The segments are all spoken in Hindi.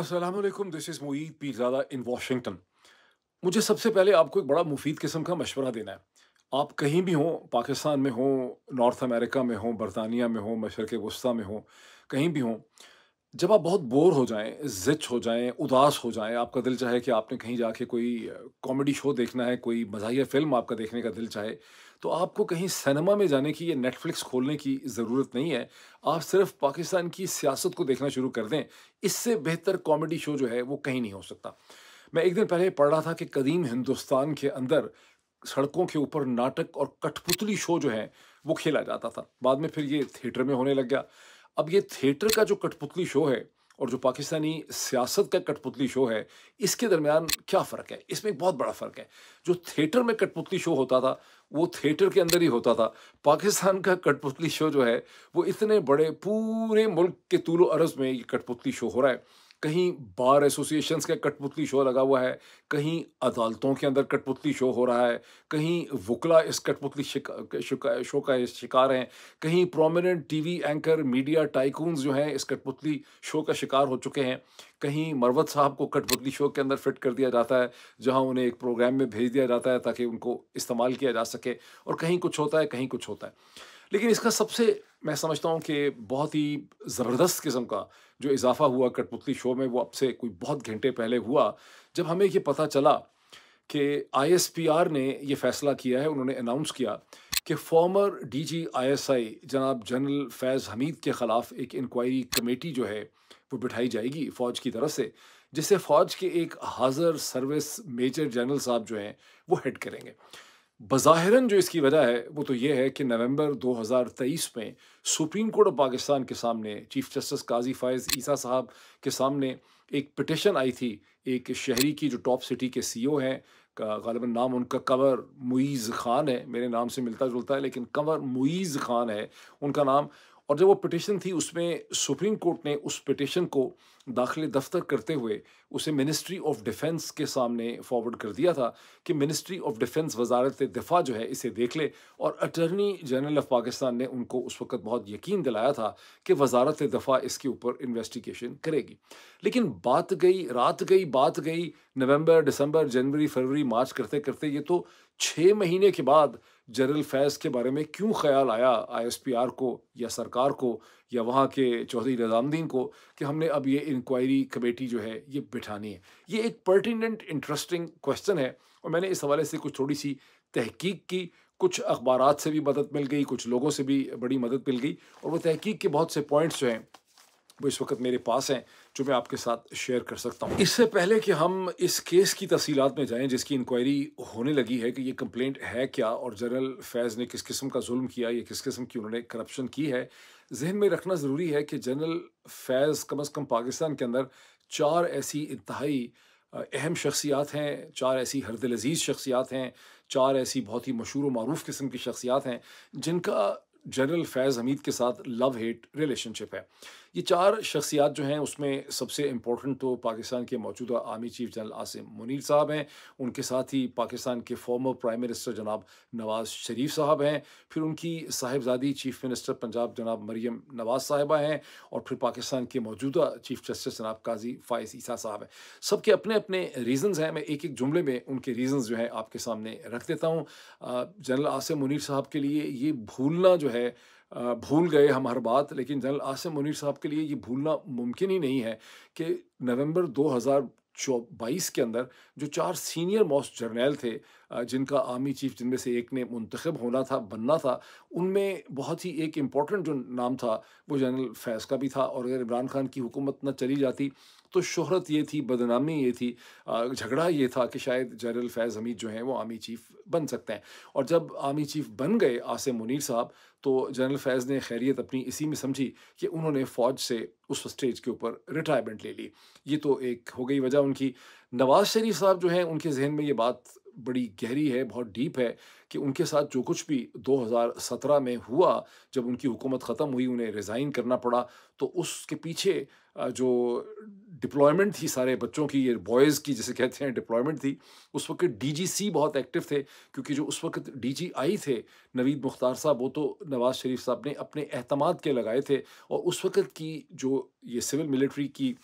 Aslam this is Moeed Pirzada in Washington मुझे सबसे पहले आपको एक बड़ा मुफीद किस्म का मशवरा देना है आप कहीं भी हों पाकिस्तान में हों नॉर्थ अमेरिका में हों बरतानिया में हों मशरक़ वस्ती में हों कहीं भी हों जब आप बहुत बोर हो जाएं जिच हो जाएं उदास हो जाएं आपका दिल चाहे कि आपने कहीं जाके कोई कॉमेडी शो देखना है कोई मजाही फ़िल्म आपका देखने का दिल चाहे तो आपको कहीं सिनेमा में जाने की या नेटफ्लिक्स खोलने की ज़रूरत नहीं है आप सिर्फ पाकिस्तान की सियासत को देखना शुरू कर दें इससे बेहतर कॉमेडी शो जो है वो कहीं नहीं हो सकता मैं एक दिन पहले पढ़ रहा था कि कदीम हिंदुस्तान के अंदर सड़कों के ऊपर नाटक और कठपुतली शो जो है वो खेला जाता था बाद में फिर ये थिएटर में होने लग गया अब ये थिएटर का जो कठपुतली शो है और जो पाकिस्तानी सियासत का कठपुतली शो है इसके दरमियान क्या फ़र्क है इसमें एक बहुत बड़ा फ़र्क है जो थिएटर में कठपुतली शो होता था वो थिएटर के अंदर ही होता था पाकिस्तान का कठपुतली शो जो है वो इतने बड़े पूरे मुल्क के तूलो अरज में ये कठपुतली शो हो रहा है कहीं बार एसोसिएशन का कठपुतली शो लगा हुआ है कहीं अदालतों के अंदर कठपुतली शो हो रहा है कहीं वकला इस कठपुतली शो का शिकार हैं कहीं prominent TV anchor media tycoon जो हैं इस कठपुतली शो का शिकार हो चुके हैं कहीं मरवत साहब को कठपुतली शो के अंदर फिट कर दिया जाता है जहां उन्हें एक प्रोग्राम में भेज दिया जाता है ताकि उनको इस्तेमाल किया जा सके और कहीं कुछ होता है कहीं कुछ होता है लेकिन इसका सबसे मैं समझता हूँ कि बहुत ही ज़बरदस्त किस्म का जो इजाफा हुआ कठपुतली शो में वो अब से कोई बहुत घंटे पहले हुआ जब हमें ये पता चला कि आईएसपीआर ने ये फैसला किया है उन्होंने अनाउंस किया कि फॉर्मर डीजी आईएसआई जनाब जनरल फैज़ हमीद के ख़िलाफ़ एक इंक्वायरी कमेटी जो है वो बिठाई जाएगी फ़ौज की तरफ से जिसे फ़ौज के एक हाज़र सर्विस मेजर जनरल साहब जो हैं वो हेड करेंगे बज़ाहिरन जो इसकी वजह है वो तो ये है कि नवंबर 2023 में सुप्रीम कोर्ट ऑफ पाकिस्तान के सामने चीफ जस्टिस काजी फ़ायज़ ईसा साहब के सामने एक पिटिशन आई थी एक शहरी की जो टॉप सिटी के सीईओ हैं का गालिबा नाम उनका कंवर मुईज़ ख़ान है मेरे नाम से मिलता जुलता है लेकिन कंवर मुईज़ ख़ान है उनका नाम और जब वो पिटिशन थी उसमें सुप्रीम कोर्ट ने उस पिटिशन को दाखिले दफ्तर करते हुए उसे मिनिस्ट्री ऑफ डिफेंस के सामने फॉरवर्ड कर दिया था कि मिनिस्ट्री ऑफ डिफेंस वजारत दिफा जो है इसे देख ले और अटर्नी जनरल ऑफ पाकिस्तान ने उनको उस वक्त बहुत यकीन दिलाया था कि वजारत दफा इसके ऊपर इन्वेस्टिगेशन करेगी लेकिन बात गई रात गई बात गई नवंबर दिसंबर जनवरी फरवरी मार्च करते करते ये तो छः महीने के बाद जनरल फैज़ के बारे में क्यों ख्याल आया आईएसपीआर को या सरकार को या वहाँ के चौधरी निज़ामुद्दीन को कि हमने अब ये इंक्वायरी कमेटी जो है ये बिठानी है ये एक पर्टिनेंट इंटरेस्टिंग क्वेश्चन है और मैंने इस हवाले से कुछ थोड़ी सी तहकीक की कुछ अखबार से भी मदद मिल गई कुछ लोगों से भी बड़ी मदद मिल गई और वो तहकीक के बहुत से पॉइंट्स जो हैं वो इस वक्त मेरे पास हैं जो मैं आपके साथ शेयर कर सकता हूँ इससे पहले कि हम इस केस की तफसीत में जाएँ जिसकी इंक्वायरी होने लगी है कि ये कंप्लेंट है क्या और जनरल फैज़ ने किस किस्म का जुल्म किया या किस किस्म की उन्होंने करप्शन की है जहन में रखना ज़रूरी है कि जनरल फैज़ कम अज़ कम पाकिस्तान के अंदर चार ऐसी इंतहाई अहम शख्सियात हैं चार ऐसी हरद लजीज़ शख्सियात हैं चार ऐसी बहुत ही मशहूर मरूफ़ किस्म की शख्सियात हैं जिनका जनरल फैज़ हमीद के साथ लव हेट रिलेशनशिप है ये चार शख्सियात जो हैं उसमें सबसे इम्पोर्टेंट तो पाकिस्तान के मौजूदा army chief general Asim Munir साहब हैं उनके साथ ही पाकिस्तान के फॉर्मर प्राइम मिनिस्टर जनाब नवाज शरीफ साहब हैं फिर उनकी साहिबजादी चीफ मिनिस्टर पंजाब जनाब मरीम नवाज साहिबा हैं और फिर पाकिस्तान के मौजूदा चीफ जस्टिस जनाब काजी फ़ायस ईसा साहब हैं सबके अपने अपने रीजंस हैं मैं एक एक जुमले में उनके रीजंस जो हैं आपके सामने रख देता हूँ जनरल आसिम मुनीर साहब के लिए ये भूलना जो है भूल गए हम हर बात लेकिन जनरल आसिम मुनीर साहब के लिए ये भूलना मुमकिन ही नहीं है कि नवंबर 2022 के अंदर जो चार सीनियर मोस्ट जर्नल थे जिनका आर्मी चीफ जिनमें से एक ने मंतखब होना था बनना था उनमें बहुत ही एक इम्पॉर्टेंट जो नाम था वो जनरल फैज़ का भी था और अगर इमरान खान की हुकूमत न चली जाती तो शोहरत ये थी बदनामी ये थी झगड़ा ये था कि शायद जनरल फैज़ हमीद जो हैं वो आर्मी चीफ बन सकते हैं और जब आर्मी चीफ बन गए आसिम मुनीर साहब तो जनरल फैज़ ने खैरियत अपनी इसी में समझी कि उन्होंने फ़ौज से उस स्टेज के ऊपर रिटायरमेंट ले ली ये तो एक हो गई वजह उनकी नवाज़ शरीफ साहब जो हैं उनके जहन में ये बात बड़ी गहरी है बहुत डीप है कि उनके साथ जो कुछ भी 2017 में हुआ जब उनकी हुकूमत ख़त्म हुई उन्हें रिज़ाइन करना पड़ा तो उसके पीछे जो डिप्लॉयमेंट थी सारे बच्चों की ये बॉयज़ की जिसे कहते हैं डिप्लॉयमेंट थी उस वक्त डीजीसी बहुत एक्टिव थे क्योंकि जो उस वक्त डीजीआई थे नवीद मुख्तार साहब वो तो नवाज़ शरीफ साहब ने अपने अहतमाद के लगाए थे और उस वक्त की जो ये सिविल मिलिट्री की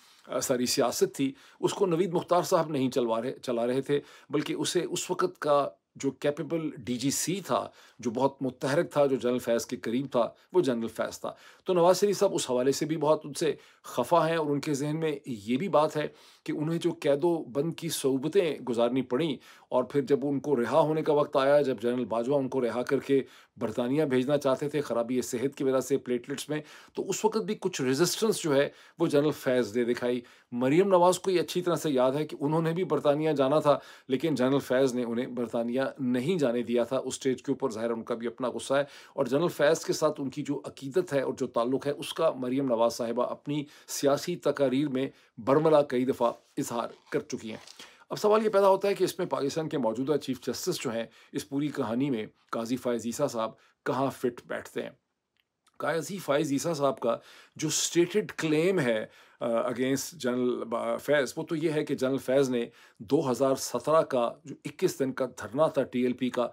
सारी सियासत थी उसको नवीद मुख्तार साहब नहीं चलवा रहे चला रहे थे बल्कि उसे उस वक़्त का जो कैपेबल डीजीसी था जो बहुत मुतहरक था जो जनरल फैज़ के करीब था वो जनरल फैज़ था तो नवाज शरीफ साहब उस हवाले से भी बहुत उनसे खफा हैं और उनके जहन में ये भी बात है कि उन्हें जो कैदो बंद की सहूबतें गुजारनी पड़ी और फिर जब उनको रिहा होने का वक्त आया जब जनरल बाजवा उनको रिहा करके बरतानिया भेजना चाहते थे ख़राबी सेहत की वजह से प्लेटलेट्स में तो उस वक्त भी कुछ रेजिस्टेंस जो है वो जनरल फैज़ ने दिखाई मरीम नवाज़ को ये अच्छी तरह से याद है कि उन्होंने भी बरतानिया जाना था लेकिन जनरल फैज़ ने उन्हें बरतानिया नहीं जाने दिया था उस स्टेज के ऊपर ज़ाहिर उनका भी अपना गुस्सा है और जनरल फैज़ के साथ उनकी जो अकीदत है और जो ताल्लुक़ है उसका मरीम नवाज़ साहिबा अपनी सियासी तकारीर में बर्मला कई दफ़ा इजहार कर चुकी हैं अब सवाल ये पैदा होता है कि इसमें पाकिस्तान के मौजूदा चीफ जस्टिस जो हैं इस पूरी कहानी में काजी फायज ईसा साहब कहाँ फिट बैठते हैं काजी फायज ईसा साहब का जो स्टेटेड क्लेम है अगेंस्ट जनरल फैज़ वो तो ये है कि जनरल फैज़ ने 2017 का जो 21 दिन का धरना था टीएलपी का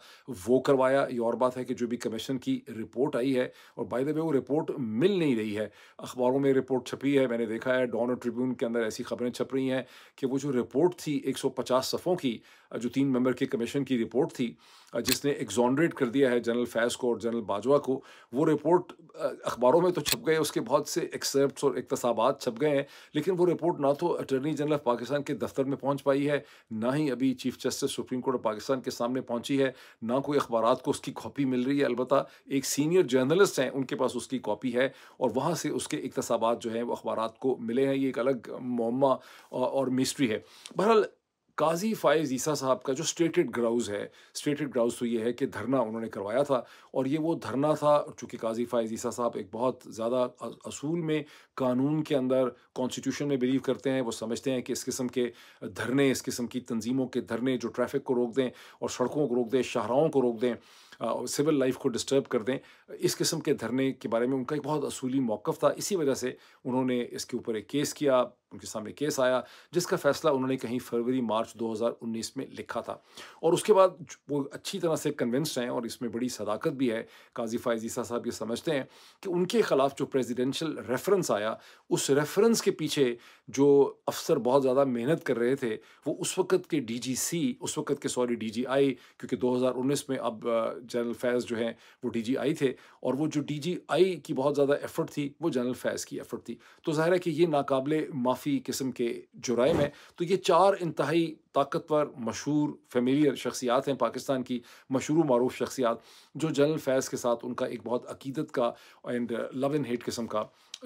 वो करवाया ये और बात है कि जो भी कमीशन की रिपोर्ट आई है और बाय द वे वो रिपोर्ट मिल नहीं रही है अखबारों में रिपोर्ट छपी है मैंने देखा है डॉन ट्रिब्यून के अंदर ऐसी खबरें छप रही हैं कि वो जो रिपोर्ट थी एक सफ़ों की जो तीन मेम्बर के कमीशन की रिपोर्ट थी जिसने एग्जॉन्ड्रेट कर दिया है जनरल फैज़ को और जनरल बाजवा को वो रिपोर्ट अखबारों में तो छप गए उसके बहुत से एक्सेप्ट और इकतसाबात छप गए हैं लेकिन वो रिपोर्ट ना तो अटर्नी जनरल ऑफ पाकिस्तान के दफ्तर में पहुंच पाई है ना ही अभी chief justice supreme court of Pakistan के सामने पहुंची है ना कोई अखबार को उसकी कॉपी मिल रही है अलबत् एक सीनियर जर्नलिस्ट हैं उनके पास उसकी कॉपी है और वहाँ से उसके इकतसाबात जो हैं वो अखबार को मिले हैं ये एक अलग मम्मा और मिस्ट्री है बहरहाल काजी फायज़ ईसा साहब का जो स्टेटेड ग्राउज है स्टेटेड ग्राउज तो ये है कि धरना उन्होंने करवाया था और ये वो धरना था चूँकि काजी फायज़ ईसा साहब एक बहुत ज़्यादा असूल में कानून के अंदर कॉन्स्टिट्यूशन में बिलीव करते हैं वो समझते हैं कि इस किस्म के धरने इस किस्म की तंजीमों के धरने जो ट्रैफिक को रोक दें और सड़कों को रोक दें शाहराओं को रोक दें सिविल लाइफ को डिस्टर्ब कर दें इस किस्म के धरने के बारे में उनका एक बहुत असूली मौक़ था इसी वजह से उन्होंने इसके ऊपर एक केस किया उनके सामने केस आया जिसका फैसला उन्होंने कहीं फरवरी मार्च 2019 में लिखा था और उसके बाद वो अच्छी तरह से कन्विंस्ड हैं और इसमें बड़ी सदाकत भी है काजी फायजीसा साहब ये समझते हैं कि उनके ख़िलाफ़ जो प्रेजिडेंशल रेफरेंस आया उस रेफरेंस के पीछे जो अफसर बहुत ज़्यादा मेहनत कर रहे थे वो उस वक्त के डी उस वक्त के सॉरी डी क्योंकि दो में अब जनरल फैज़ जो हैं वो डी थे और वो जो डी की बहुत ज़्यादा एफर्ट थी वो जनरल फैज़ की एफर्ट थी तो ज़ाहिर है कि ये नाकबले माफ़ काफ़ी किस्म के जुराइम है तो ये चार इंतहाई ताकतवर मशहूर फेमिलियर शख्सियात हैं पाकिस्तान की मशहूर मरूफ शख्सियात जो जनरल फैज़ के साथ उनका एक बहुत अकीदत का एंड लव एंड हेट किस्म का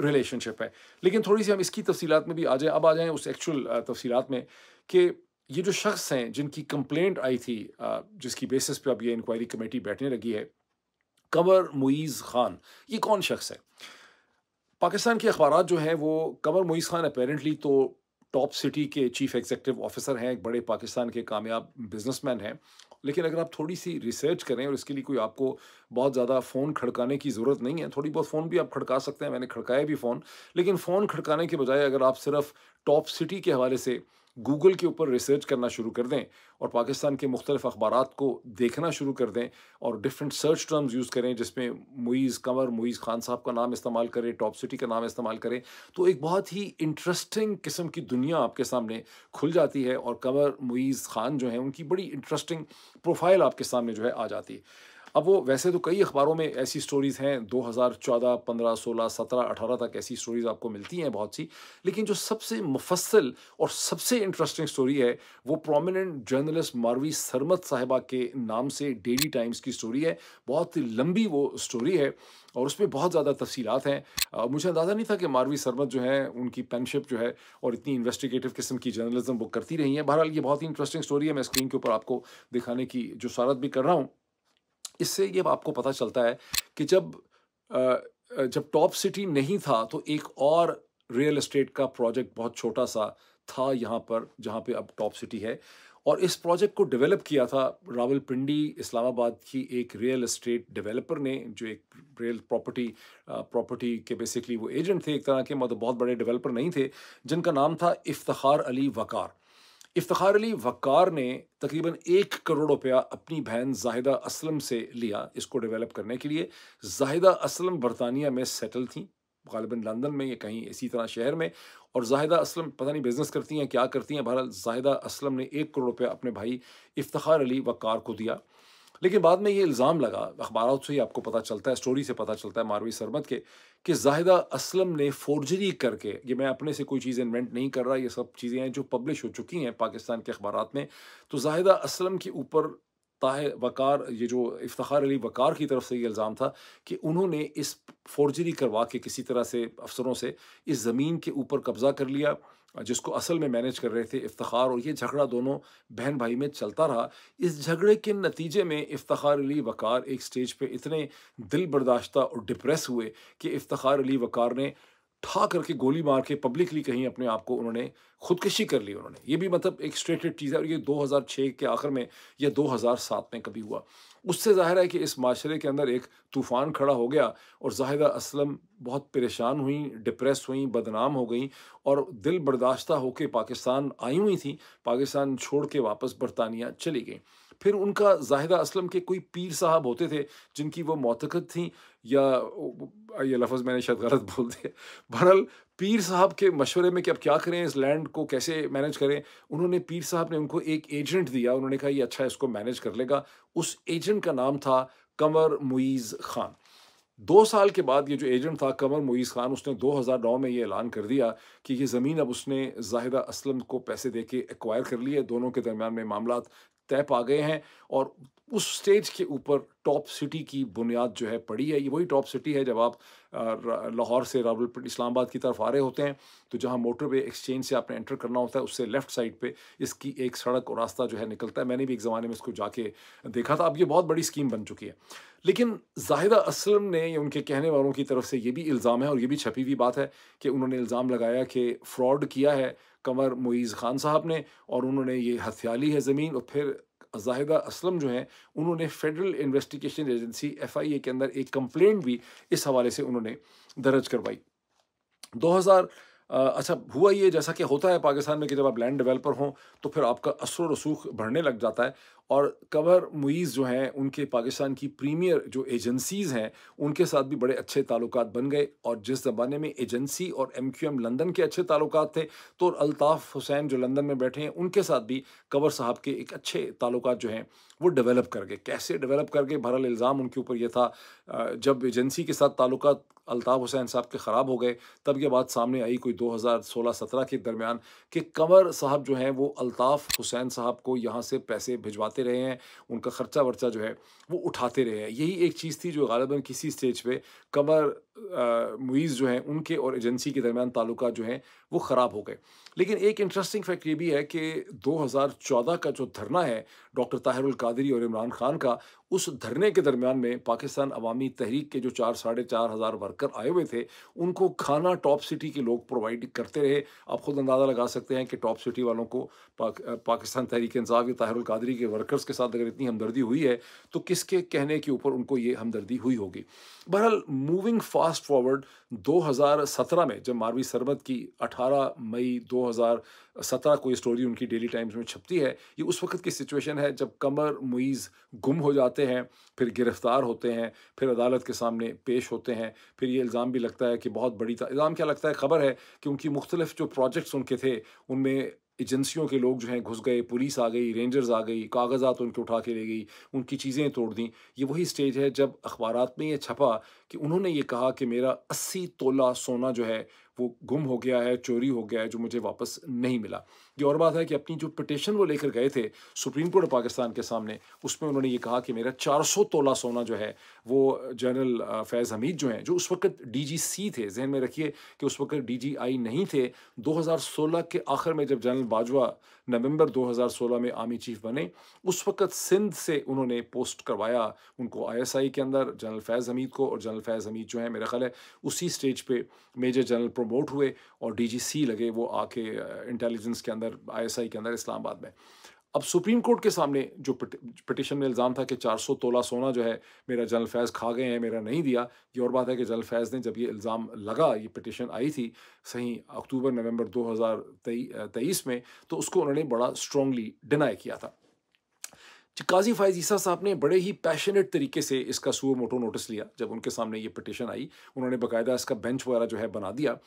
रिलेशनशिप है लेकिन थोड़ी सी हम इसकी तफसीत में भी आ जाएँ अब आ जाएँ उस एक्चुअल तफसीत में कि ये जो शख्स हैं जिनकी कंप्लेंट आई थी जिसकी बेसिस पे अब ये इंक्वायरी कमेटी बैठने लगी है कंवर मुईज़ ख़ान ये कौन शख्स है पाकिस्तान के अखबार जो हैं वो कमर मोईस खान अपेरेंटली तो टॉप सिटी के चीफ एग्जेक्टिव ऑफिसर हैं एक बड़े पाकिस्तान के कामयाब बिजनेसमैन हैं लेकिन अगर आप थोड़ी सी रिसर्च करें और इसके लिए कोई आपको बहुत ज़्यादा फ़ोन खड़काने की ज़रूरत नहीं है थोड़ी बहुत फ़ोन भी आप खड़का सकते हैं मैंने खड़काया भी फ़ोन लेकिन फ़ोन खड़काने के बजाय अगर आप सिर्फ टॉप सिटी के हवाले से गूगल के ऊपर रिसर्च करना शुरू कर दें और पाकिस्तान के मुख्तलिफ अखबार को देखना शुरू कर दें और डिफरेंट सर्च टर्म्स यूज़ करें जिसमें मुईज़ कंवर मुईज़ खान साहब का नाम इस्तेमाल करें टॉप सिटी का नाम इस्तेमाल करें तो एक बहुत ही इंटरेस्टिंग किस्म की दुनिया आपके सामने खुल जाती है और कंवर मुईज़ खान जो है उनकी बड़ी इंटरेस्टिंग प्रोफाइल आपके सामने जो है आ जाती है अब वो वैसे तो कई अखबारों में ऐसी स्टोरीज़ हैं 2014, 15, 16, 17, 18 तक ऐसी स्टोरीज़ आपको मिलती हैं बहुत सी लेकिन जो सबसे मुफसल और सबसे इंटरेस्टिंग स्टोरी है वो प्रोमिनेंट जर्नलिस्ट मारवी सरमत साहिबा के नाम से डेली टाइम्स की स्टोरी है बहुत लंबी वो स्टोरी है और उसमें बहुत ज़्यादा तफसीत हैं मुझे अंदाज़ा नहीं था कि मारवी सरमत जो है उनकी पेनशिप जो है और इतनी इन्वेस्टिगेटिव किस्म की जर्नलिज्म वो करती रही हैं बहरहाल ये बहुत ही इंटरेस्टिंग स्टोरी है मैं स्क्रीन के ऊपर आपको दिखाने की जो सारत भी कर रहा हूँ इससे ये आपको पता चलता है कि जब जब टॉप सिटी नहीं था तो एक और रियल एस्टेट का प्रोजेक्ट बहुत छोटा सा था यहाँ पर जहाँ पे अब टॉप सिटी है और इस प्रोजेक्ट को डेवलप किया था रावलपिंडी इस्लामाबाद की एक रियल एस्टेट डेवलपर ने जो एक रियल प्रॉपर्टी प्रॉपर्टी के बेसिकली वो एजेंट थे एक तरह के मतलब बहुत बड़े डेवलपर नहीं थे जिनका नाम था इफ्तार अली वकार इफ्तार अली वक़ार ने तकरीबन एक करोड़ रुपया अपनी बहन जाहिदा असलम से लिया इसको डेवलप करने के लिए जाहिदा असलम बरतानिया में सेटल थी गालिबा लंदन में या कहीं इसी तरह शहर में और जाहिदा असलम पता नहीं बिज़नेस करती हैं क्या करती हैं बहरहाल जाहिदा असलम ने एक करोड़ रुपया अपने भाई इफ्तार अली वक़ार को दिया लेकिन बाद में ये इल्ज़ाम लगा अखबार से ही आपको पता चलता है स्टोरी से पता चलता है मारवी सरमत के कि जाहिदा असलम ने फोर्जरी करके ये मैं अपने से कोई चीज़ इन्वेंट नहीं कर रहा ये सब चीज़ें हैं जो पब्लिश हो चुकी हैं पाकिस्तान के अखबार में तो जाहिदा असलम के ऊपर ताह वकार ये जो इफ्तार अली वकार की तरफ से ये इल्ज़ाम था कि उन्होंने इस फोर्जरी करवा के किसी तरह से अफसरों से इस ज़मीन के ऊपर कब्ज़ा कर लिया जिसको असल में मैनेज कर रहे थे इफ्तार और ये झगड़ा दोनों बहन भाई में चलता रहा इस झगड़े के नतीजे में इफ्तार अली वकार एक स्टेज पे इतने दिल बर्दाश्ता और डिप्रेस हुए कि इफ्तार अली वकार ने ठा करके गोली मार के पब्लिकली कहीं अपने आप को उन्होंने खुदकशी कर ली उन्होंने ये भी मतलब एक स्ट्रेटेड चीज़ है और ये 2006 के आखिर में या 2007 में कभी हुआ उससे ज़ाहिर है कि इस माशरे के अंदर एक तूफ़ान खड़ा हो गया और जाहिदा असलम बहुत परेशान हुई डिप्रेस हुई बदनाम हो गई और दिल बर्दाश्त होकर पाकिस्तान आई हुई थी पाकिस्तान छोड़ के वापस बरतानिया चली गई फिर उनका जाहिदा असलम के कोई पीर साहब होते थे जिनकी वो मोतकद थी या ये लफ्ज़ मैंने शायद गलत बोल दिया बहरल पीर साहब के मशवरे में कि अब क्या करें इस लैंड को कैसे मैनेज करें उन्होंने पीर साहब ने उनको एक एजेंट दिया उन्होंने कहा ये अच्छा इसको मैनेज कर लेगा उस एजेंट का नाम था कमर मुईज़ खान दो साल के बाद ये जो एजेंट था कमर मुईज़ खान उसने 2009 में ये ऐलान कर दिया कि ये ज़मीन अब उसने जाहिदा असलम को पैसे दे के एक्वायर कर लिए दोनों के दरमियान में मामला तय पा गए हैं और उस स्टेज के ऊपर टॉप सिटी की बुनियाद जो है पड़ी है ये वही टॉप सिटी है जब आप लाहौर से रावल इस्लामाबाद की तरफ आ रहे होते हैं तो जहाँ मोटरवे एक्सचेंज से आपने एंटर करना होता है उससे लेफ्ट साइड पे इसकी एक सड़क और रास्ता जो है निकलता है मैंने भी एक ज़माने में इसको जाके देखा था अब ये बहुत बड़ी स्कीम बन चुकी है लेकिन जाहिदा असलम ने उनके कहने वालों की तरफ से ये भी इल्ज़ाम है और ये भी छपी हुई बात है कि उन्होंने इल्ज़ाम लगाया कि फ्रॉड किया है कंवर मुईज़ खान साहब ने और उन्होंने ये हथियाली है ज़मीन और फिर जाहिदा असलम जो हैं उन्होंने फेडरल इन्वेस्टिगेशन एजेंसी एफआईए के अंदर एक कंप्लेंट भी इस हवाले से उन्होंने दर्ज करवाई हजार अच्छा हुआ ये जैसा कि होता है पाकिस्तान में कि जब आप लैंड डेवलपर हों तो फिर आपका असर रसूख बढ़ने लग जाता है और कवर मुईज़ जो हैं उनके पाकिस्तान की प्रीमियर जो एजेंसीज़ हैं उनके साथ भी बड़े अच्छे ताल्लुक बन गए और जिस ज़माने में एजेंसी और एम क्यू एम लंदन के अच्छे ताल्लुक थे तो अल्ताफ़ हुसैन जो लंदन में बैठे हैं उनके साथ भी कंवर साहब के एक अच्छे ताल्लुक जो हैं वो डेवलप कर गए कैसे डेवलप कर गए बहरहाल इल्ज़ाम उनके ऊपर यह था जब एजेंसी के साथ ताल्लुक अलताफ़ हुसैन साहब के ख़राब हो गए तब ये बात सामने आई कोई 2016-17 के दरमियान कि कंवर साहब जो हैं वो अलताफ़ हुसैन साहब को यहाँ से पैसे भिजवाते रहे हैं उनका ख़र्चा वर्चा जो है वो उठाते रहे हैं यही एक चीज़ थी जो गालिबा किसी स्टेज पर कंवर मुइज़ जो हैं उनके और एजेंसी के दरमियान ताल्लुक जो हैं वो ख़राब हो गए लेकिन एक इंटरेस्टिंग फैक्ट ये भी है कि 2014 का जो धरना है डॉक्टर ताहिरुल कादरी और इमरान खान का उस धरने के दरमियान में पाकिस्तान अवामी तहरीक के जो चार साढ़े चार हज़ार वर्कर आए हुए थे उनको खाना टॉप सिटी के लोग प्रोवाइड करते रहे आप ख़ुद अंदाज़ा लगा सकते हैं कि टॉप सिटी वालों को पाक, पाकिस्तान तहरीक इंसाफ या ताहिरुल कादरी के वर्कर्स के साथ अगर इतनी हमदर्दी हुई है तो किसके कहने के ऊपर उनको ये हमदर्दी हुई होगी बहरहाल मूविंग फास्ट फास्ट फॉरवर्ड 2017 में जब मारवी सरबत की 18 मई 2017 को ये स्टोरी उनकी डेली टाइम्स में छपती है ये उस वक्त की सिचुएशन है जब कमर मुइज़ गुम हो जाते हैं फिर गिरफ्तार होते हैं फिर अदालत के सामने पेश होते हैं फिर ये इल्ज़ाम भी लगता है कि बहुत बड़ी इल्ज़ाम क्या लगता है ख़बर है कि उनकी मुख्तलिफ जो प्रोजेक्ट्स उनके थे उनमें एजेंसियों के लोग जो हैं घुस गए पुलिस आ गई रेंजर्स आ गई कागजात उनके उठा के ले गई उनकी चीज़ें तोड़ दी ये वही स्टेज है जब अखबार में ये छपा कि उन्होंने ये कहा कि मेरा अस्सी तोला सोना जो है वो गुम हो गया है चोरी हो गया है जो मुझे वापस नहीं मिला ये और बात है कि अपनी जो पटिशन वो लेकर गए थे सुप्रीम कोर्ट पाकिस्तान के सामने उसमें उन्होंने ये कहा कि मेरा चार सौ तोला सोना जो है वो जनरल फैज़ हमीद जो हैं जो उस वक्त डी जी सी थे जहन में रखिए कि उस वक्त डी जी आई नहीं थे दो हज़ार सोलह के आखिर में जब जनरल बाजवा नवंबर दो हज़ार सोलह में आर्मी चीफ बने उस वक्त सिंध से उन्होंने पोस्ट करवाया उनको आई एस आई के अंदर जनरल फैज़ हमीद को और जनरल फैज़ हमीद जो है मेरा ख्याल है उसी स्टेज पर मेजर जनरल प्रमोट हुए और डी जी सी लगे वो आके इंटेलिजेंस के अंदर अंदर आईएसआई के अंदर इस्लामाबाद में अब सुप्रीम कोर्ट के सामने जो पिटिशन में इल्ज़ाम था कि 400 तोला सोना जो है मेरा जनरल फैज़ खा गए हैं मेरा नहीं दिया ये और बात है कि जनरल फैज़ ने जब ये इल्ज़ाम लगा ये पटिशन आई थी सही अक्टूबर नवंबर 2023 में तो उसको उन्होंने बड़ा स्ट्रॉन्गली डिनाई किया था काजी फायज ईसा साहब ने बड़े ही पैशनेट तरीके से इसका सुओ मोटो नोटिस लिया जब उनके सामने ये पटिशन आई उन्होंने बाकायदा इसका बेंच वगैरह जो है बना दिया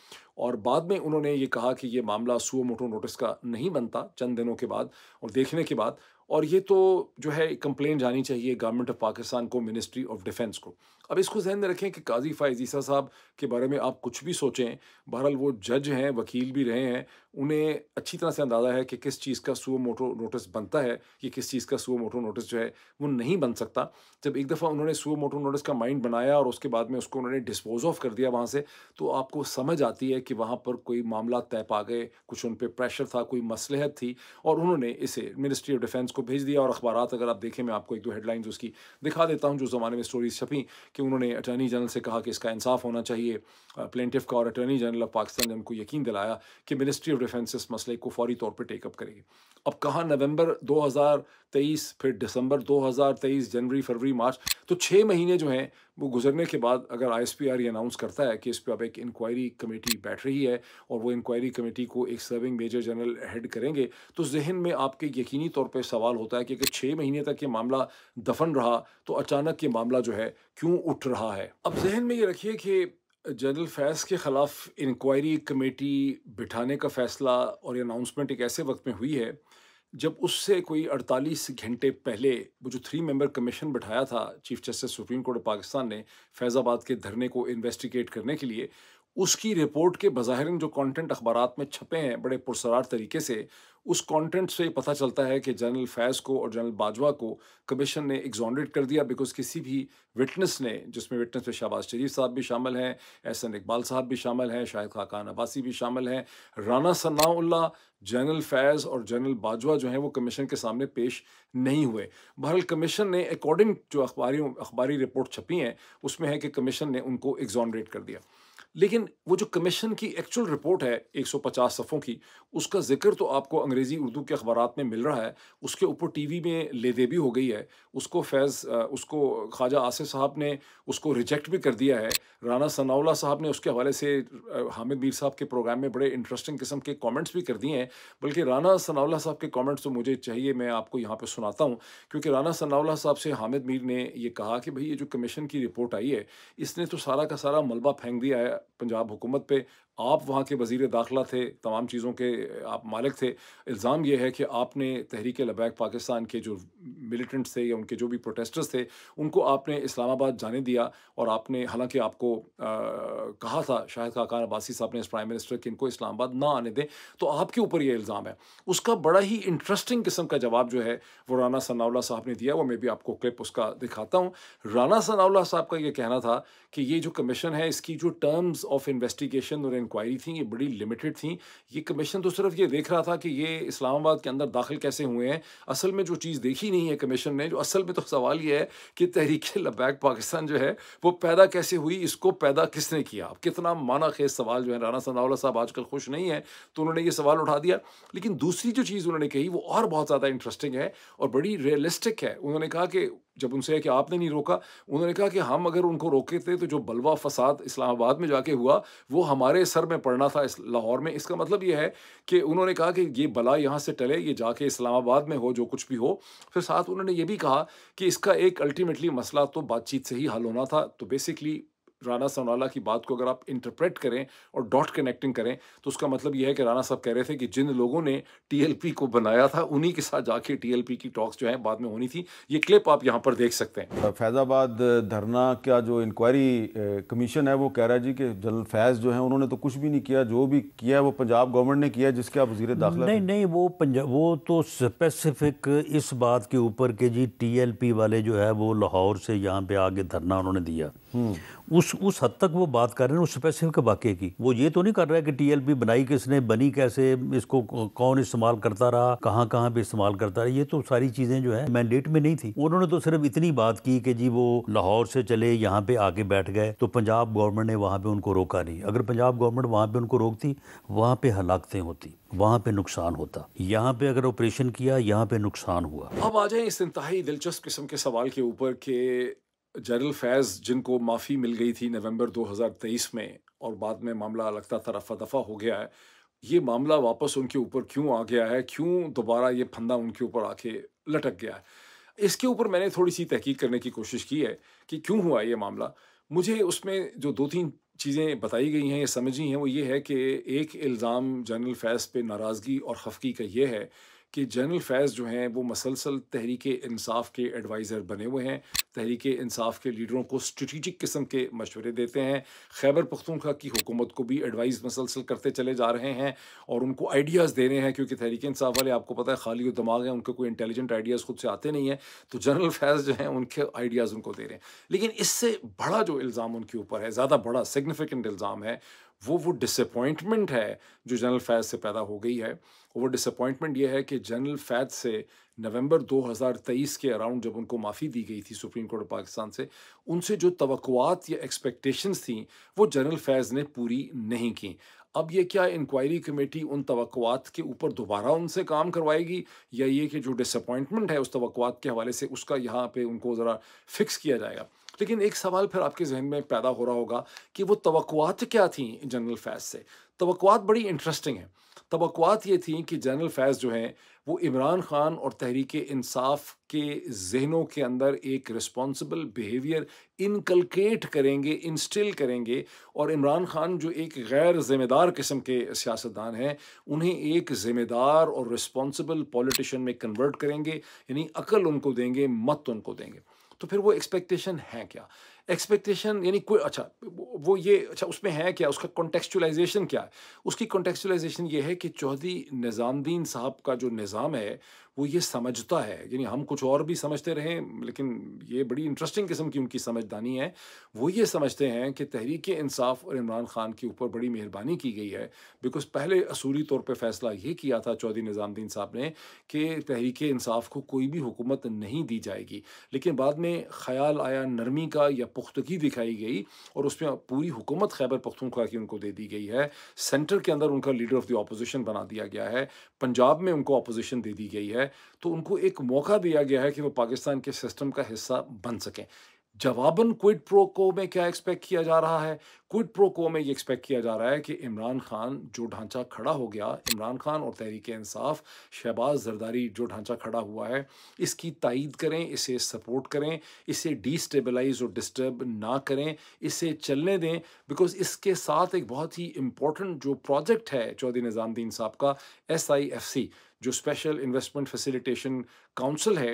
और बाद में उन्होंने ये कहा कि ये मामला सुओ मोटो नोटिस का नहीं बनता चंद दिनों के बाद और देखने के बाद और ये तो जो है कंप्लेन जानी चाहिए गवर्नमेंट ऑफ पाकिस्तान को मिनिस्ट्री ऑफ डिफेंस को अब इसको जहन में रखें कि काजी फायजीसा साहब के बारे में आप कुछ भी सोचें बहरहाल वो जज हैं वकील भी रहे हैं उन्हें अच्छी तरह से अंदाज़ा है कि किस चीज़ का सुओ मोटो नोटिस बनता है कि किस चीज़ का सुओ मोटो नोटिस जो है वो नहीं बन सकता जब एक दफ़ा उन्होंने सुओ मोटो नोटिस का माइंड बनाया और उसके बाद में उसको उन्होंने डिस्पोज ऑफ कर दिया वहाँ से तो आपको समझ आती है कि वहाँ पर कोई मामला तय पा गए कुछ उन पर प्रेशर था कोई मसलहत थी और उन्होंने इसे मिनिस्ट्री ऑफ डिफेंस को आपको भेज दिया और अखबार अगर आप देखें मैं आपको एक दो हेडलाइंस उसकी दिखा देता हूँ जो ज़माने में स्टोरीज छपी कि उन्होंने अटर्नी जनरल से कहा कि इसका इंसाफ होना चाहिए प्लेंटिफ का और अटर्नी जनरल ऑफ पाकिस्तान ने उनको यकीन दिलाया कि मिनिस्ट्री ऑफ डिफेंस इस मसले को फौरी तौर पर टेकअप करेगी अब कहाँ नवंबर 2023 फिर दिसंबर 2023 जनवरी फरवरी मार्च तो छः महीने जो हैं वो गुजरने के बाद अगर आईएसपीआर ये अनाउंस करता है कि इस पर अब एक इंक्वायरी कमेटी बैठ रही है और वो इंक्वायरी कमेटी को एक सर्विंग मेजर जनरल हेड करेंगे तो जहन में आपके यकीनी तौर पर सवाल होता है कि अगर छः महीने तक ये मामला दफन रहा तो अचानक ये मामला जो है क्यों उठ रहा है अब जहन में ये रखिए कि जनरल फैज़ के ख़िलाफ़ इंक्वायरी कमेटी बिठाने का फ़ैसला और अनाउंसमेंट एक ऐसे वक्त में हुई है जब उससे कोई 48 घंटे पहले वो जो थ्री मेंबर कमीशन बैठाया था chief justice supreme court of Pakistan ने फैज़ाबाद के धरने को इन्वेस्टिगेट करने के लिए उसकी रिपोर्ट के बज़ाहरन जो कंटेंट अखबार में छपे हैं बड़े पुरसरार तरीके से उस कंटेंट से पता चलता है कि जनरल फैज़ को और जनरल बाजवा को कमीशन ने एग्जॉनरेट कर दिया बिकॉज किसी भी विटनेस ने जिसमें विटनेस में शहबाज शरीफ साहब भी शामिल हैं एहसन इकबाल साहब भी शामिल हैं शाहिद खाकान अब्बासी भी शामिल हैं राना सना जनरल फैज़ और जनरल बाजवा जो हैं वो कमीशन के सामने पेश नहीं हुए बहरहाल कमीशन ने अकॉर्डिंग जो अखबारी अखबारी रिपोर्ट छपी हैं उसमें है कि कमीशन ने उनको एग्जॉनरेट कर दिया लेकिन वो जो कमीशन की एक्चुअल रिपोर्ट है 150 सफ़ों की उसका जिक्र तो आपको अंग्रेज़ी उर्दू के अखबार में मिल रहा है उसके ऊपर टीवी में लेदे भी हो गई है उसको फैज़ उसको ख्वाजा आसिफ साहब ने उसको रिजेक्ट भी कर दिया है राना सनाउला साहब ने उसके हवाले से हामिद मीर साहब के प्रोग्राम में बड़े इंटरेस्टिंग किस्म के कॉमेंट्स भी कर दिए हैं बल्कि राना सनाउला साहब के कॉमेंट्स तो मुझे चाहिए मैं आपको यहाँ पर सुनाता हूँ क्योंकि राना सनाउला साहब से हामिद मीर ने यह कहा कि भाई ये जो कमीशन की रिपोर्ट आई है इसने तो सारा का सारा मलबा फेंक दिया है पंजाब हुकूमत पे आप वहाँ के वजीर दाखिला थे तमाम चीज़ों के आप मालिक थे इल्ज़ाम यह है कि आपने तहरीक लबैक पाकिस्तान के जो मिलिटेंट्स थे या उनके जो भी प्रोटेस्टर्स थे उनको आपने इस्लामाबाद जाने दिया और आपने हालांकि आपको आ, कहा था शाहिद खाकान अब्बासी साहब ने इस प्राइम मिनिस्टर कि इनको इस्लामाबाद ना आने दें तो आपके ऊपर यह इल्ज़ाम है उसका बड़ा ही इंटरेस्टिंग किस्म का जवाब जो है वो राना सनाउल्ला साहब ने दिया वो मैं भी आपको क्लिप उसका दिखाता हूँ राना सनाउल्ला साहब का ये कहना था कि ये जो कमीशन है इसकी जो टर्म्स ऑफ इन्वेस्टिगेशन और इंक्वायरी थी ये बड़ी लिमिटेड थी ये कमीशन तो सिर्फ ये देख रहा था कि ये इस्लामाबाद के अंदर दाखिल कैसे हुए हैं असल में जो चीज़ देखी नहीं है कमीशन ने जो असल में तो सवाल ये है कि तहरीक लबैक पाकिस्तान जो है वो पैदा कैसे हुई इसको पैदा किसने किया अब कितना माना खेज सवाल जो है राना सनाउल्ला साहब आजकल खुश नहीं है तो उन्होंने ये सवाल उठा दिया लेकिन दूसरी जो चीज़ उन्होंने कही वो और बहुत ज़्यादा इंटरेस्टिंग है और बड़ी रियलिस्टिक है उन्होंने कहा कि जब उनसे कि आपने नहीं रोका उन्होंने कहा कि हम अगर उनको रोके थे तो जो बलवा फसाद इस्लामाबाद में जाके हुआ वो हमारे सर में पड़ना था इस लाहौर में इसका मतलब ये है कि उन्होंने कहा कि ये बला यहाँ से टले ये जाके इस्लामाबाद में हो जो कुछ भी हो फिर साथ उन्होंने ये भी कहा कि इसका एक अल्टीमेटली मसला तो बातचीत से ही हल होना था तो बेसिकली राणा सनौला की बात को अगर आप इंटरप्रेट करें और डॉट कनेक्टिंग करें तो उसका मतलब यह है कि राणा साहब कह रहे थे कि जिन लोगों ने टीएलपी को बनाया था उन्हीं के साथ जाके टीएलपी की टॉक्स जो है बाद में होनी थी ये क्लिप आप यहाँ पर देख सकते हैं फैज़ाबाद धरना का जो इंक्वायरी कमीशन है वो कह रहा है जी कि जनरल फैज़ जो है उन्होंने तो कुछ भी नहीं किया जो भी किया है वो पंजाब गवर्नमेंट ने किया जिसके आप वजी दाखिल नहीं नहीं वो पंजाब वो तो स्पेसिफिक इस बात के ऊपर के जी टी वाले जो है वो लाहौर से यहाँ पे आगे धरना उन्होंने दिया हम्म। उस उस हद तक वो बात कर रहे हैं उस स्पेसिफिक वाक्य की वो ये तो नहीं कर रहा है कि टीएलपी बनाई किसने बनी कैसे इसको कौन इस्तेमाल करता रहा कहाँ कहाँ पे इस्तेमाल करता रहा ये तो सारी चीज़ें जो है मैंडेट में नहीं थी उन्होंने तो सिर्फ इतनी बात की कि जी वो लाहौर से चले यहाँ पे आके बैठ गए तो पंजाब गवर्नमेंट ने वहाँ पे उनको रोका नहीं अगर पंजाब गवर्नमेंट वहाँ पे उनको रोकती वहाँ पे हलाकतें होती वहाँ पे नुकसान होता यहाँ पे अगर ऑपरेशन किया यहाँ पे नुकसान हुआ अब आ जाए इस इंतहाई दिलचस्प किस्म के सवाल के ऊपर के जनरल फैज़ जिनको माफ़ी मिल गई थी नवंबर 2023 में और बाद में मामला लगता था रफा दफ़ा हो गया है ये मामला वापस उनके ऊपर क्यों आ गया है क्यों दोबारा ये फंदा उनके ऊपर आके लटक गया है इसके ऊपर मैंने थोड़ी सी तहकीक करने की कोशिश की है कि क्यों हुआ ये मामला मुझे उसमें जो दो तीन चीज़ें बताई गई हैं या समझी हैं वो ये है कि एक इल्ज़ाम जनरल फैज़ पे नाराज़गी और खफकी का ये है कि जनरल फैज़ जो हैं वो मसलसल तहरीक इंसाफ के एडवाइज़र बने हुए हैं तहरीक इंसाफ के लीडरों को स्ट्रेटिजिक किस्म के मशवरे देते हैं खैबर पख्तूनखा की हुकूमत को भी एडवाइस मसलसल करते चले जा रहे हैं और उनको आइडियाज़ दे रहे हैं क्योंकि तहरीक इंसाफ वाले आपको पता है खाली और दिमाग हैं उनके कोई इंटेलिजेंट आइडियाज़ खुद से आते नहीं हैं तो जनरल फैज़ जो हैं उनके आइडियाज़ उनको दे रहे हैं लेकिन इससे बड़ा जो इल्ज़ाम उनके ऊपर है ज़्यादा बड़ा सिग्निफिकेंट इल्ज़ाम है वो वो डिसअपॉइंटमेंट है जो जनरल फैज से पैदा हो गई है वो डिसअपॉइंटमेंट ये है कि जनरल फैज से नवंबर 2023 के अराउंड जब उनको माफ़ी दी गई थी सुप्रीम कोर्ट ऑफ पाकिस्तान से उनसे जो तवक़ात या एक्सपेक्टेशंस थी वो जनरल फैज़ ने पूरी नहीं की अब ये क्या इंक्वायरी कमेटी उन तवक़ात के ऊपर दोबारा उनसे काम करवाएगी या ये कि जो डिसअपॉइंटमेंट है उस तवक़ात के हवाले से उसका यहाँ पर उनको ज़रा फिक्स किया जाएगा लेकिन एक सवाल फिर आपके जहन में पैदा हो रहा होगा कि वो तवक़ात क्या थी जनरल फैज़ से तवक़ात बड़ी इंटरेस्टिंग है तवक़ात ये थी कि जनरल फैज़ जो हैं वो इमरान ख़ान और तहरीक इंसाफ के जहनों के अंदर एक रिस्पॉन्सिबल बिहेवियर इनकलकेट करेंगे इंस्टिल करेंगे और इमरान ख़ान जो एक गैर ज़िम्मेदार किस्म के सियासतदान हैं उन्हें एक ज़िम्मेदार और रिस्पॉन्सिबल पॉलिटिशन में कन्वर्ट करेंगे यानी अकल उनको देंगे मत उनको देंगे तो फिर वो एक्सपेक्टेशन है क्या एक्सपेक्टेशन यानी कोई अच्छा वो ये अच्छा उसमें है क्या उसका कॉन्टेक्चुलाइजेशन क्या है उसकी कॉन्टेक्चुलाइजेशन ये है कि चौधरी निज़ामद्दीन साहब का जो निज़ाम है वो ये समझता है यानी हम कुछ और भी समझते रहें लेकिन ये बड़ी इंटरेस्टिंग किस्म की उनकी समझदानी है वो ये समझते हैं कि तहरीक इंसाफ और इमरान खान के ऊपर बड़ी मेहरबानी की गई है बिकॉज पहले असूली तौर पर फैसला ये किया था चौधरी निज़ामद्दीन साहब ने कि तहरीक इंसाफ को कोई भी हुकूमत नहीं दी जाएगी लेकिन बाद में ख्याल आया नरमी का या पुख्तगी दिखाई गई और उसमें पूरी हुकूमत खैबर पख्तूखा की उनको दे दी गई है सेंटर के अंदर उनका लीडर ऑफ द अपोजिशन बना दिया गया है पंजाब में उनको अपोजिशन दे दी गई है है तो उनको एक मौका दिया गया है कि वो पाकिस्तान के सिस्टम का हिस्सा बन सकें जवाबन क्विड प्रो को में क्या एक्सपेक्ट किया जा रहा है क्विड प्रो को में ये एक्सपेक्ट किया जा रहा है कि इमरान खान जो ढांचा खड़ा हो गया इमरान खान और तहरीक इंसाफ शहबाज जरदारी जो ढांचा खड़ा हुआ है इसकी तइद करें इसे सपोर्ट करें इसे डिस्टेबलाइज और डिस्टर्ब ना करें इसे चलने दें बिकॉज इसके साथ एक बहुत ही इम्पोर्टेंट जो प्रोजेक्ट है चौधरी निज़ामद्दीन साहब का एस जो स्पेशल इन्वेस्टमेंट फैसिलिटेशन काउंसिल है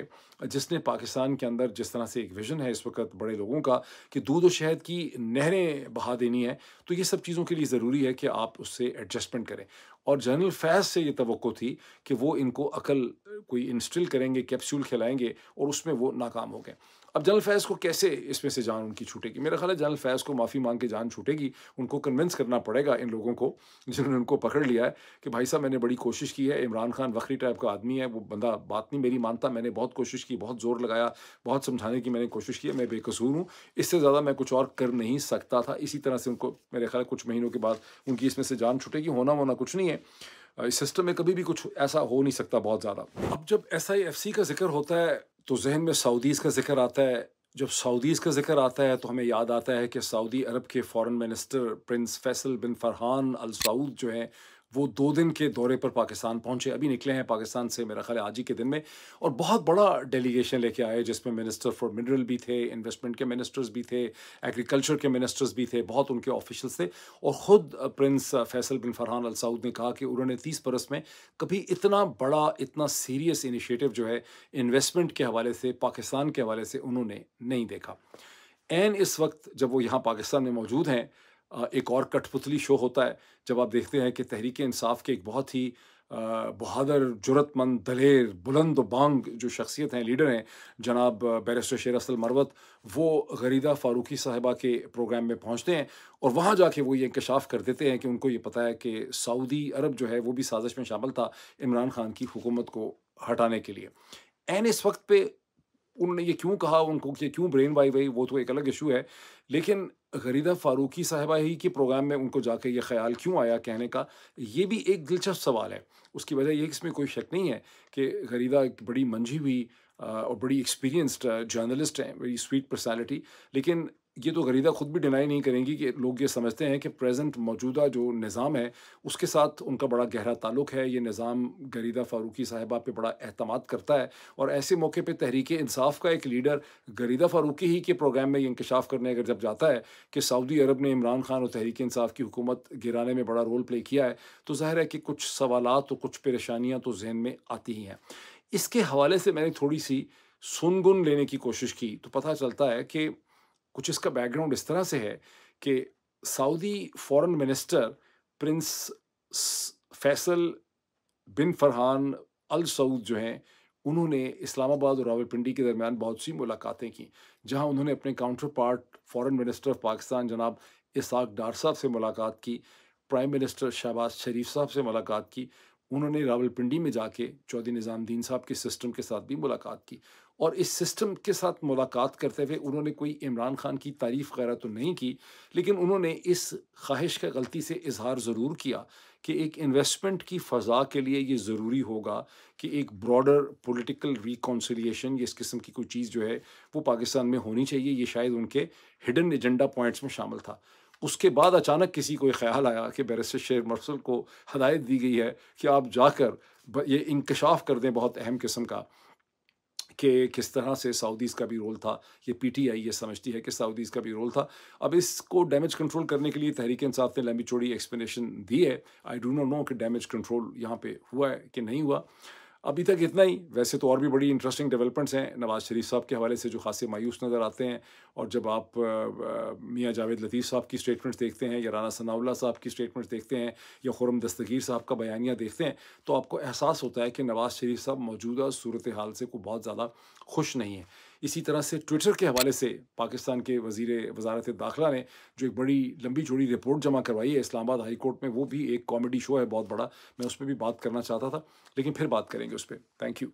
जिसने पाकिस्तान के अंदर जिस तरह से एक विज़न है इस वक्त बड़े लोगों का कि दूध और शहद की नहरें बहा देनी है तो ये सब चीज़ों के लिए ज़रूरी है कि आप उससे एडजस्टमेंट करें और जनरल फैज़ से ये तो थी कि वो इनको अकल कोई इंस्टिल करेंगे कैप्सूल खिलाएंगे और उसमें वो नाकाम हो गए अब जनरल फैज़ को कैसे इसमें से जान उनकी छूटेगी मेरा ख्याल है जनरल फैज़ को माफ़ी मांग के जान छूटेगी उनको कन्विंस करना पड़ेगा इन लोगों को जिन्होंने उनको पकड़ लिया है कि भाई साहब मैंने बड़ी कोशिश की है इमरान खान वखरी टाइप का आदमी है वो बंदा बात नहीं मेरी मानता मैंने बहुत कोशिश की बहुत ज़ोर लगाया बहुत समझाने की मैंने कोशिश की है मैं बेकसूर हूँ इससे ज़्यादा मैं कुछ और कर नहीं सकता था इसी तरह से उनको मेरे ख्याल कुछ महीनों के बाद उनकी इसमें से जान छूटेगी होना वोना कुछ नहीं है इस सिस्टम में कभी भी कुछ ऐसा हो नहीं सकता बहुत ज़्यादा अब जब एस आई एफ सी का जिक्र होता है तो जहन में सऊदीज़ का जिक्र आता है जब सऊदीज़ का जिक्र आता है तो हमें याद आता है कि सऊदी अरब के foreign minister prince Faisal bin Farhan Al Saud जो हैं वो दो दिन के दौरे पर पाकिस्तान पहुंचे अभी निकले हैं पाकिस्तान से मेरा ख्याल आज ही के दिन में और बहुत बड़ा डेलीगेशन लेके आए जिसमें मिनिस्टर फॉर मिनरल भी थे इन्वेस्टमेंट के मिनिस्टर्स भी थे एग्रीकल्चर के मिनिस्टर्स भी थे बहुत उनके ऑफिशल्स थे और ख़ुद prince Faisal bin Farhan Al Saud ने कहा कि उन्होंने तीस बरस में कभी इतना बड़ा इतना सीरियस इनिशिएटिव जो है इन्वेस्टमेंट के हवाले से पाकिस्तान के हवाले से उन्होंने नहीं देखा एन इस वक्त जब वो यहाँ पाकिस्तान में मौजूद हैं एक और कठपुतली शो होता है जब आप देखते हैं कि तहरीक इंसाफ के एक बहुत ही बहादुर जरूरतमंद दलेर बुलंद बांग जो शख्सियत हैं लीडर हैं जनाब बैरिस्टर शेर असल मरवत वो गरीदा फारूकी साहबा के प्रोग्राम में पहुंचते हैं और वहाँ जाके वो ये इंकशाफ कर देते हैं कि उनको ये पता है कि सऊदी अरब जो है वो भी साजिश में शामिल था इमरान खान की हुकूमत को हटाने के लिए एन इस वक्त पे उन्होंने ये क्यों कहा उनको ये क्यों ब्रेन वाई वही वो तो एक अलग इशू है लेकिन गरीदा फारूकी साहबा ही के प्रोग्राम में उनको जाके ये ख्याल क्यों आया कहने का ये भी एक दिलचस्प सवाल है उसकी वजह यह इसमें कोई शक नहीं है कि गरीदा एक बड़ी मंझी हुई और बड़ी एक्सपीरियंस्ड जर्नलिस्ट हैं बड़ी स्वीट पर्सनैलिटी लेकिन ये तो गरीदा ख़ुद भी डिनाई नहीं करेंगी कि लोग ये समझते हैं कि प्रेजेंट मौजूदा जो निज़ाम है उसके साथ उनका बड़ा गहरा ताल्लुक है ये निज़ाम गरीदा फ़ारूकी साहिबा पे बड़ा अहतम करता है और ऐसे मौके पे तहरीक इंसाफ का एक लीडर गरीदा फ़ारूकी ही के प्रोग्राम में ये इंकशाफ करने अगर जब जाता है कि सऊदी अरब ने इमरान खान और तहरीक इंसाफ की हुकूमत गिराने में बड़ा रोल प्ले किया है तो ज़ाहिर है कि कुछ सवाल और तो कुछ परेशानियाँ तो जहन में आती ही हैं इसके हवाले से मैंने थोड़ी सी सुनगुन लेने की कोशिश की तो पता चलता है कि कुछ इसका बैकग्राउंड इस तरह से है कि Saudi foreign minister prince Faisal bin Farhan Al Saud जो हैं उन्होंने इस्लामाबाद और रावलपिंडी के दरमियान बहुत सी मुलाकातें की जहां उन्होंने अपने counterpart foreign minister of Pakistan जनाब इसाक डार साहब से मुलाकात की प्राइम मिनिस्टर शहबाज शरीफ साहब से मुलाकात की उन्होंने रावलपिंडी में जाके चौधरी निज़ामद्दीन साहब के सिस्टम के साथ भी मुलाकात की और इस सिस्टम के साथ मुलाकात करते हुए उन्होंने कोई इमरान खान की तारीफ़ वगैरह तो नहीं की लेकिन उन्होंने इस ख्वाहिश का गलती से इजहार ज़रूर किया कि एक इन्वेस्टमेंट की फ़ा के लिए ये ज़रूरी होगा कि एक ब्रॉडर पॉलिटिकल रिकॉन्सिलेशन इस किस्म की कोई चीज़ जो है वो पाकिस्तान में होनी चाहिए ये शायद उनके हिडन एजेंडा पॉइंट्स में शामिल था उसके बाद अचानक किसी को ख्याल आया कि बैरिस्टर शेर मफसल को हदायत दी गई है कि आप जाकर ये इंकशाफ कर दें बहुत अहम किस्म का कि किस तरह से सऊदीज़ का भी रोल था ये पीटीआई ये समझती है कि सऊदीज़ का भी रोल था अब इसको डैमेज कंट्रोल करने के लिए तहरीक इंसाफ ने लंबी चौड़ी एक्सप्लेनेशन दी है आई डोंट नो कि डैमेज कंट्रोल यहाँ पे हुआ है कि नहीं हुआ अभी तक इतना ही वैसे तो और भी बड़ी इंटरेस्टिंग डेवलपमेंट्स हैं नवाज़ शरीफ साहब के हवाले से जो खासे मायूस नज़र आते हैं और जब आप मियाँ जावेद लतीफ़ साहब की स्टेटमेंट्स देखते हैं या राना सनाउल्ला साहब की स्टेटमेंट्स देखते हैं या खुरम दस्तगीर साहब का बयानियाँ देखते हैं तो आपको एहसास होता है कि नवाज़ शरीफ साहब मौजूदा सूरत हाल से को बहुत ज़्यादा खुश नहीं है इसी तरह से ट्विटर के हवाले से पाकिस्तान के वजीर वजारत दाखिला ने जो एक बड़ी लंबी जोड़ी रिपोर्ट जमा करवाई है इस्लामाबाद हाई कोर्ट में वो भी एक कॉमेडी शो है बहुत बड़ा मैं उस पर भी बात करना चाहता था लेकिन फिर बात करेंगे उस पर थैंक यू